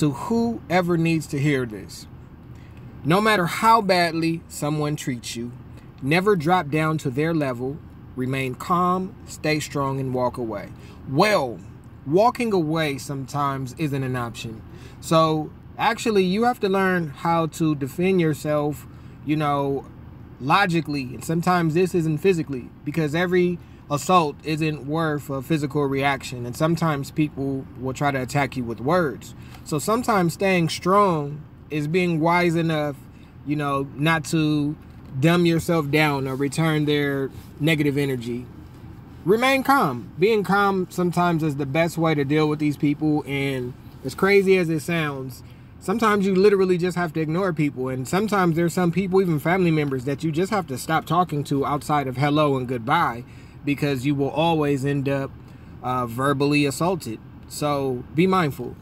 to whoever needs to hear this. No matter how badly someone treats you, never drop down to their level. Remain calm, stay strong, and walk away. Well, walking away sometimes isn't an option. So, actually, you have to learn how to defend yourself, you know, logically. And sometimes this isn't physically because every assault isn't worth a physical reaction. And sometimes people will try to attack you with words. So sometimes staying strong is being wise enough, you know, not to dumb yourself down or return their negative energy. Remain calm. Being calm sometimes is the best way to deal with these people. And as crazy as it sounds, sometimes you literally just have to ignore people and sometimes there's some people even family members that you just have to stop talking to outside of hello and goodbye because you will always end up uh, verbally assaulted. So be mindful.